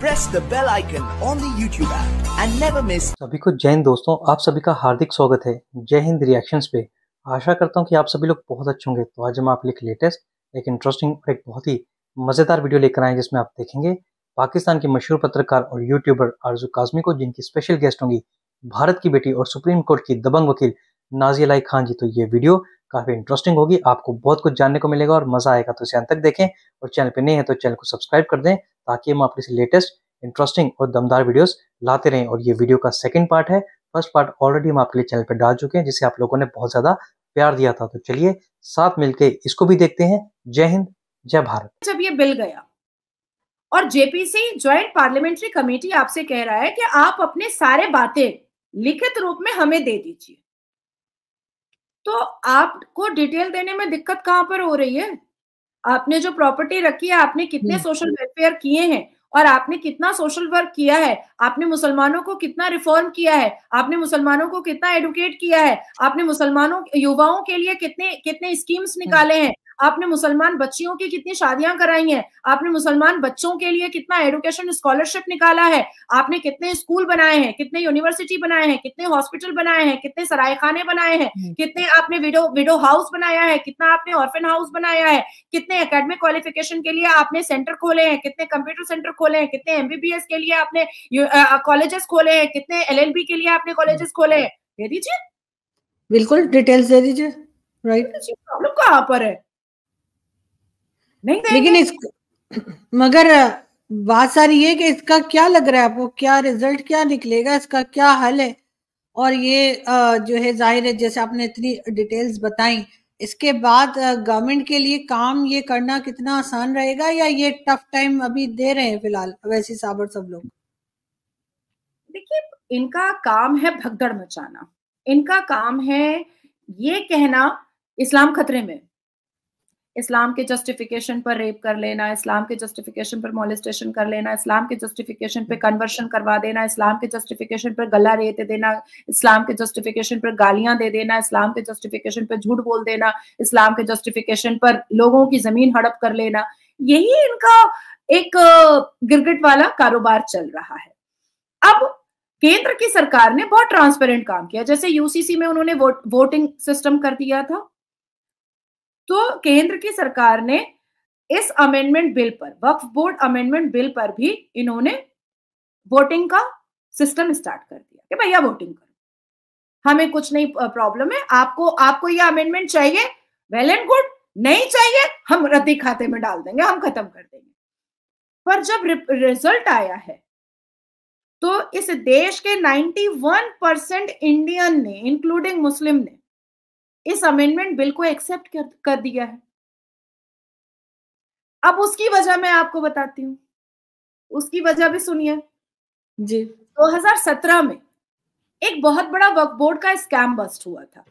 Press the bell icon on the YouTube app and never miss सभी को जय हिंद दोस्तों आप सभी का हार्दिक स्वागत है जय हिंद रिएक्शंस पे आशा करता हूँ कि आप सभी लोग बहुत अच्छे होंगे तो आज हम आपके लिए लेटेस्ट एक इंटरेस्टिंग और एक बहुत ही मज़ेदार वीडियो लेकर आए जिसमें आप देखेंगे पाकिस्तान के मशहूर पत्रकार और यूट्यूबर आरजू काजमी को जिनकी स्पेशल गेस्ट होंगी भारत की बेटी और सुप्रीम कोर्ट की दबंग वकील नाजिया लाई खान जी तो ये वीडियो काफ़ी इंटरेस्टिंग होगी आपको बहुत कुछ जानने को मिलेगा और मज़ा आएगा तो इसे अंत तक देखें और चैनल पर नहीं है तो चैनल को सब्सक्राइब कर दें ताकि हम आपके लेटेस्ट इंटरेस्टिंग और दमदार वीडियोस लाते रहें और ये वीडियो का सेकंड पार्ट है फर्स्ट पार्ट ऑलरेडी हम आपके लिए चैनल पर डाल चुके हैं जिसे आप लोगों ने बहुत ज़्यादा प्यार दिया था तो चलिए साथ मिलकर इसको भी देखते हैं जय हिंद जय भारत जब ये बिल गया और जेपीसी ज्वाइंट पार्लियामेंट्री कमेटी आपसे कह रहा है कि आप अपने सारे बातें लिखित रूप में हमें दे दीजिए तो आपको डिटेल देने में दिक्कत कहां पर हो रही है आपने जो प्रॉपर्टी रखी है आपने कितने सोशल हम्म। वेलफेयर किए हैं और आपने कितना सोशल वर्क किया है आपने मुसलमानों को कितना रिफॉर्म किया है आपने मुसलमानों को कितना एडुकेट किया है आपने मुसलमानों युवाओं के लिए कितने कितने स्कीम्स हम्म। निकाले हैं आपने मुसलमान बच्चियों की कितनी शादियां कराई हैं आपने मुसलमान बच्चों के लिए कितना एडुकेशन स्कॉलरशिप निकाला है आपने कितने स्कूल बनाए हैं कितने यूनिवर्सिटी बनाए हैं कितने हॉस्पिटल बनाए हैं कितने सरायखाने बनाए हैं हम्म। कितने आपने विडो विडो हाउस बनाया है कितना आपने ऑर्फेन हाउस बनाया है कितने अकेडमिक क्वालिफिकेशन के लिए आपने सेंटर खोले हैं कितने कंप्यूटर सेंटर खोले हैं कितने एमबीबीएस के लिए आपने कॉलेजेस खोले हैं कितने एलएलबी के लिए आपने कॉलेजेस खोले हैं दे दीजिए बिल्कुल डिटेल्स दे दीजिए राइट प्रॉब्लम कहाँ पर है नहीं लेकिन इस मगर बात सारी ये कि इसका क्या लग रहा है आपको क्या रिजल्ट क्या निकलेगा इसका क्या हल है और ये जो है जाहिर है जैसे आपने इतनी डिटेल्स बताई इसके बाद गवर्नमेंट के लिए काम ये करना कितना आसान रहेगा या ये टफ टाइम अभी दे रहे हैं फिलहाल वैसे साबर सब लोग देखिए इनका काम है भगदड़ मचाना इनका काम है ये कहना इस्लाम खतरे में इस्लाम के जस्टिफिकेशन पर रेप कर लेना इस्लाम के जस्टिफिकेशन पर मोलिस्टेशन कर लेना इस्लाम के जस्टिफिकेशन पर कन्वर्शन करवा देना इस्लाम के जस्टिफिकेशन पर गला रेत देना इस्लाम के जस्टिफिकेशन पर गालियां दे देना इस्लाम के जस्टिफिकेशन पर झूठ बोल देना इस्लाम के जस्टिफिकेशन पर लोगों की जमीन हड़प कर लेना यही इनका एक गिरगिट वाला कारोबार चल रहा है अब केंद्र की सरकार ने बहुत ट्रांसपेरेंट काम किया जैसे यूसीसी में उन्होंने वोट, वोटिंग सिस्टम कर दिया था तो केंद्र की सरकार ने इस अमेंडमेंट बिल पर वक्फ बोर्ड अमेंडमेंट बिल पर भी इन्होंने वोटिंग का सिस्टम स्टार्ट कर दिया कि भैया वोटिंग करो हमें कुछ नहीं प्रॉब्लम है आपको आपको ये अमेंडमेंट चाहिए वेल एंड गुड नहीं चाहिए हम रद्दी खाते में डाल देंगे हम खत्म कर देंगे पर जब रिजल्ट आया है तो इस देश के 91 परसेंट इंडियन ने इंक्लूडिंग मुस्लिम ने इस अमेंडमेंट बिल को एक्सेप्ट कर, कर दिया है अब उसकी वजह मैं आपको बताती हूँ उसकी वजह भी सुनिए जी 2017 में एक बहुत बड़ा वर्क बोर्ड का स्कैम बस्ट हुआ था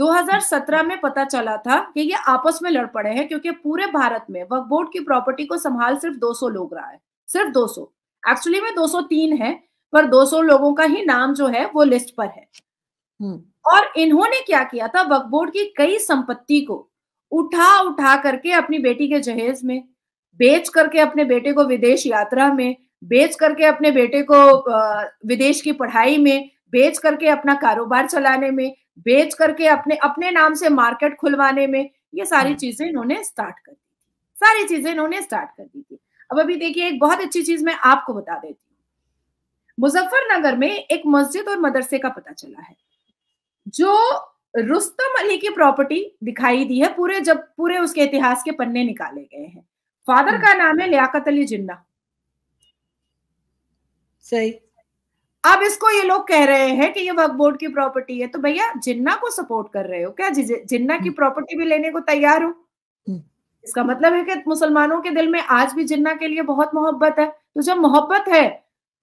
2017 में पता चला था कि ये आपस में लड़ पड़े हैं क्योंकि पूरे भारत में वर्क बोर्ड की प्रॉपर्टी को संभाल सिर्फ 200 लोग रहा है सिर्फ 200 एक्चुअली में 203 है पर 200 लोगों का ही नाम जो है वो लिस्ट पर है हम्म। और इन्होंने क्या किया था वक्फ बोर्ड की कई संपत्ति को उठा उठा करके अपनी बेटी के जहेज में बेच करके अपने बेटे को विदेश यात्रा में बेच करके अपने बेटे को विदेश की पढ़ाई में बेच करके अपना कारोबार चलाने में बेच करके अपने अपने नाम से मार्केट खुलवाने में ये सारी हम्म। चीजें इन्होंने स्टार्ट कर दी थी सारी चीजें इन्होंने स्टार्ट कर दी थी अब अभी देखिए एक बहुत अच्छी चीज मैं आपको बता देती हूँ मुजफ्फरनगर में एक मस्जिद और मदरसे का पता चला है जो रुस्तम अली की प्रॉपर्टी दिखाई दी है पूरे जब पूरे उसके इतिहास के पन्ने निकाले गए हैं फादर हम्म। का नाम है लियाकत अली जिन्ना सही अब इसको ये लोग कह रहे हैं कि ये वक्त बोर्ड की प्रॉपर्टी है तो भैया जिन्ना को सपोर्ट कर रहे हो क्या जिन्ना की प्रॉपर्टी हम्म। भी लेने को तैयार हो हम्म। इसका मतलब है कि मुसलमानों के दिल में आज भी जिन्ना के लिए बहुत मोहब्बत है तो जब मोहब्बत है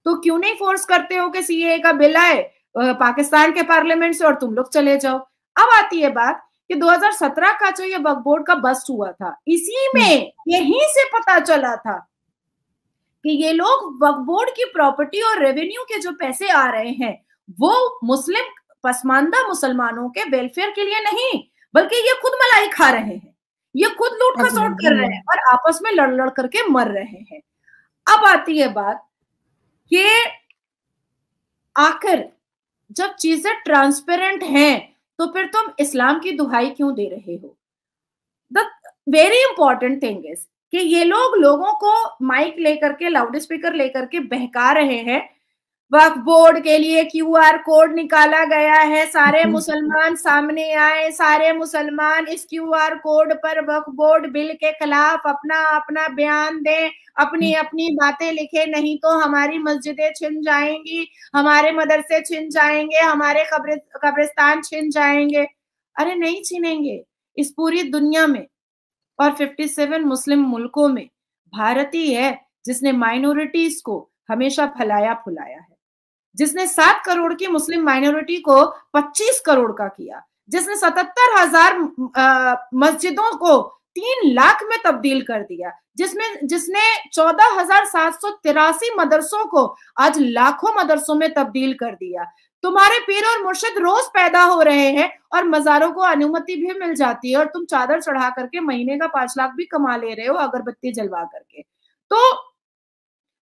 तो क्यों नहीं फोर्स करते हो कि सीए का बिल आए पाकिस्तान के पार्लियामेंट से और तुम लोग चले जाओ अब आती है बात कि 2017 का जो ये बोर्ड का बस्ट हुआ था इसी हम्म। में यहीं से पता चला था कि ये लोग बोर्ड की प्रॉपर्टी और रेवेन्यू के जो पैसे आ रहे हैं वो मुस्लिम पसमानदा मुसलमानों के वेलफेयर के लिए नहीं बल्कि ये खुद मलाई खा रहे हैं ये खुद लूट खसोट कर रहे हैं और आपस में लड़ लड़ करके मर रहे हैं अब आती है बात कि आखिर जब चीजें ट्रांसपेरेंट हैं तो फिर तुम इस्लाम की दुहाई क्यों दे रहे हो the very important thing is कि ये लोग लोगों को माइक लेकर के लाउड स्पीकर लेकर के बहका रहे हैं वक्फ बोर्ड के लिए क्यूआर कोड निकाला गया है सारे हम्म। मुसलमान सामने आए सारे मुसलमान इस क्यूआर कोड पर वक्फ बोर्ड बिल के खिलाफ अपना अपना बयान दें अपनी हम्म। अपनी बातें लिखे नहीं तो हमारी मस्जिदें छिन जाएंगी हमारे मदरसे छिन जाएंगे हमारे कब्र कब्रिस्तान छिन जाएंगे अरे नहीं छिनेंगे इस पूरी दुनिया में और 57 मुस्लिम मुल्कों में भारत ही है जिसने माइनॉरिटीज को हमेशा फैलाया फुलाया है जिसने सात करोड़ की मुस्लिम माइनॉरिटी को 25 करोड़ का किया जिसने सतहत्तर हजार मस्जिदों को तीन लाख में तब्दील कर दिया जिसमें जिसने चौदह हजार सात सौ तिरासी मदरसों को आज लाखों मदरसों में तब्दील कर दिया तुम्हारे पीर और मुर्शिद रोज पैदा हो रहे हैं और मजारों को अनुमति भी मिल जाती है और तुम चादर चढ़ा करके महीने का पांच लाख भी कमा ले रहे हो अगरबत्ती जलवा करके तो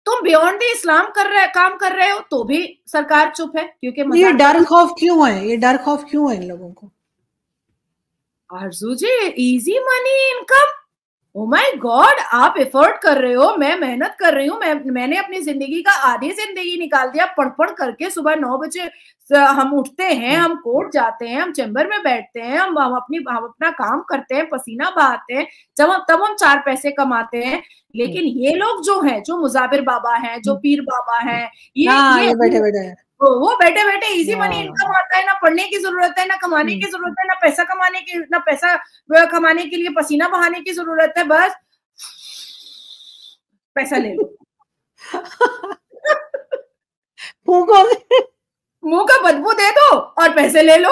तुम बियॉन्ड द इस्लाम कर रहे काम कर रहे हो तो भी सरकार चुप है क्योंकि ये डर खौफ क्यों है ये डर खौफ क्यों है इन लोगों को Arzoo ji easy money income oh my god आप एफर्ट कर रहे हो मैं मेहनत कर रही हूँ मैं मैंने अपनी जिंदगी का आधी जिंदगी निकाल दिया पढ़ पढ़ करके सुबह नौ बजे हम उठते हैं हम्म। हम कोर्ट जाते हैं हम चैम्बर में बैठते हैं हम हम अपनी हम अपना काम करते हैं पसीना बहाते हैं जब हम तब हम चार पैसे कमाते हैं लेकिन हम्म। ये लोग जो हैं जो मुजाबिर बाबा हैं जो हम्म। पीर बाबा हैं ये, हाँ, ये बैठे बैठे वो बैठे बैठे इजी मनी इनकम आता है ना पढ़ने की जरूरत है ना कमाने की hmm. जरूरत है ना पैसा कमाने की ना पैसा कमाने के लिए पसीना बहाने की जरूरत है बस पैसा ले लो मुंह का बदबू दे दो और पैसे ले लो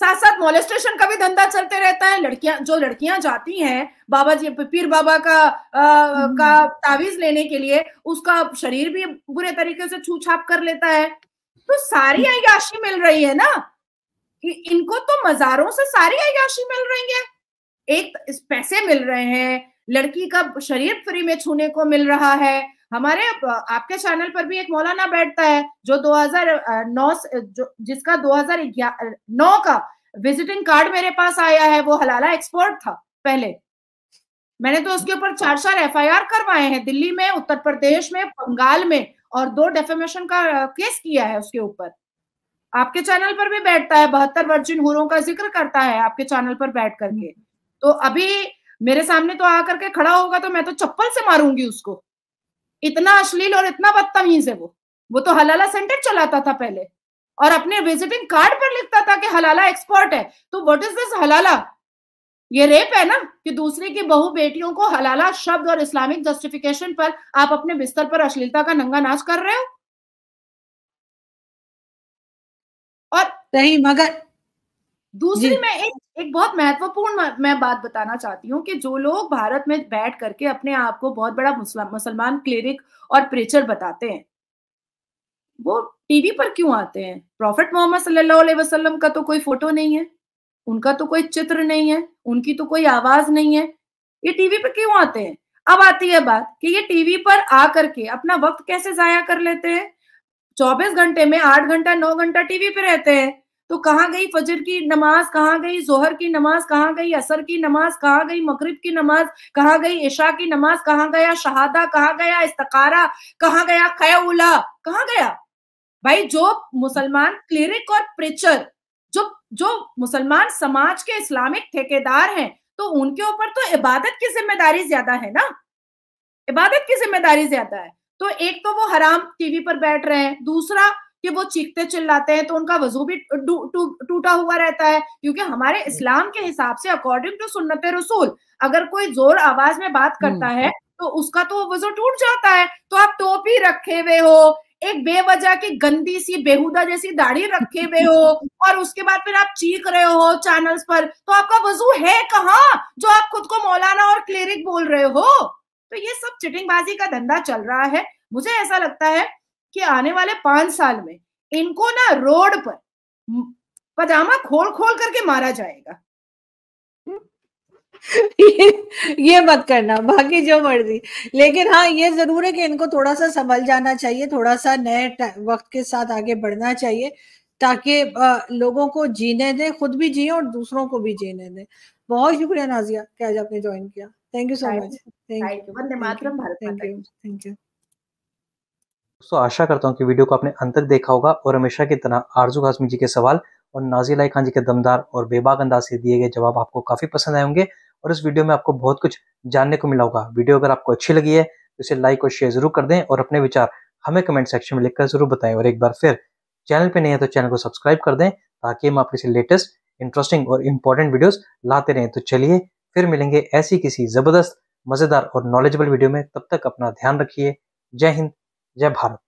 साथ साथ मोलेस्टेशन का भी धंधा चलते रहता है लड़कियां जो लड़कियां जाती हैं बाबा जी पीर बाबा का आ, हम्म। का तावीज लेने के लिए उसका शरीर भी बुरे तरीके से छू छाप कर लेता है तो सारी हम्म। अयाशी मिल रही है ना इनको तो मजारों से सारी अयाशी मिल रही है एक पैसे मिल रहे हैं लड़की का शरीर फ्री में छूने को मिल रहा है हमारे आपके चैनल पर भी एक मौलाना बैठता है जो 2009 जो जिसका 2009 का विजिटिंग कार्ड मेरे पास आया है वो हलाला एक्सपर्ट था पहले मैंने तो उसके ऊपर चार चार एफ करवाए हैं दिल्ली में उत्तर प्रदेश में बंगाल में और दो डेफेमेशन का केस किया है उसके ऊपर आपके चैनल पर भी बैठता है बहत्तर वर्जिन हुरों का जिक्र करता है आपके चैनल पर बैठ करके तो अभी मेरे सामने तो आकर के खड़ा होगा तो मैं तो चप्पल से मारूंगी उसको इतना अश्लील और इतना बदतमीज है वो वो तो हलाला सेंटर चलाता था पहले और अपने विजिटिंग कार्ड पर लिखता था कि हलाला एक्सपर्ट है तो व्हाट इज दिस हलाला ये रेप है ना कि दूसरे की बहु बेटियों को हलाला शब्द और इस्लामिक जस्टिफिकेशन पर आप अपने बिस्तर पर अश्लीलता का नंगा नाच कर रहे हो और नहीं मगर दूसरी मैं एक एक बहुत महत्वपूर्ण मैं बात बताना चाहती हूँ कि जो लोग भारत में बैठ करके अपने आप को बहुत बड़ा मुसलमान क्लेरिक और प्रेचर बताते हैं वो टीवी पर क्यों आते हैं प्रॉफिट मोहम्मद सल्लल्लाहु अलैहि वसल्लम का तो कोई फोटो नहीं है उनका तो कोई चित्र नहीं है उनकी तो कोई आवाज नहीं है ये टीवी पर क्यों आते हैं अब आती है बात कि ये टीवी पर आ करके अपना वक्त कैसे जाया कर लेते हैं चौबीस घंटे में आठ घंटा नौ घंटा टीवी पे रहते हैं तो कहाँ गई फजर की नमाज कहाँ गई जोहर की नमाज कहाँ गई असर की नमाज कहाँ गई मगरिब की नमाज कहाँ गई ईशा की नमाज कहाँ गया शहादा कहाँ गया इस्तकारा कहाँ गया खयाउला कहाँ गया भाई जो मुसलमान क्लिरिक और प्रिचर जो जो मुसलमान समाज के इस्लामिक ठेकेदार हैं तो उनके ऊपर तो इबादत की जिम्मेदारी ज्यादा है ना इबादत की जिम्मेदारी ज्यादा है तो एक तो वो हराम टीवी पर बैठ रहे हैं दूसरा कि वो चीखते चिल्लाते हैं तो उनका वजू भी टूटा हुआ रहता है क्योंकि हमारे इस्लाम के हिसाब से अकॉर्डिंग टू सुन्नत रसूल अगर कोई जोर आवाज में बात हम्म। करता है तो उसका तो वजू टूट जाता है तो आप टोपी रखे हुए हो एक बेवजह की गंदी सी बेहुदा जैसी दाढ़ी रखे हुए हो और उसके बाद फिर आप चीख रहे हो चैनल्स पर तो आपका वजू है कहाँ जो आप खुद को मौलाना और क्लेरिक बोल रहे हो तो ये सब चिटिंगबाजी का धंधा चल रहा है मुझे ऐसा लगता है कि आने वाले पांच साल में इनको ना रोड पर पजामा खोल खोल करके मारा जाएगा ये, ये मत करना बाकी जो मर्जी लेकिन हाँ ये जरूर है कि इनको थोड़ा सा संभल जाना चाहिए थोड़ा सा नए वक्त के साथ आगे बढ़ना चाहिए ताकि लोगों को जीने दें खुद भी जिये और दूसरों को भी जीने दें बहुत शुक्रिया नाजिया कि आज आपने ज्वाइन किया thank you so much thank you thank you दोस्तों आशा करता हूँ कि वीडियो को आपने अंत तक देखा होगा और हमेशा की तरह आरजू हाजमी जी के सवाल और अली खान जी के दमदार और बेबाग अंदाज से दिए गए जवाब आपको काफ़ी पसंद आए होंगे और इस वीडियो में आपको बहुत कुछ जानने को मिला होगा वीडियो अगर आपको अच्छी लगी है तो इसे लाइक और शेयर जरूर कर दें और अपने विचार हमें कमेंट सेक्शन में लिखकर जरूर बताएं और एक बार फिर चैनल पर नहीं है तो चैनल को सब्सक्राइब कर दें ताकि हम आपके लेटेस्ट इंटरेस्टिंग और इम्पोर्टेंट वीडियोज लाते रहें तो चलिए फिर मिलेंगे ऐसी किसी ज़बरदस्त मज़ेदार और नॉलेजेबल वीडियो में तब तक अपना ध्यान रखिए जय हिंद जय भारत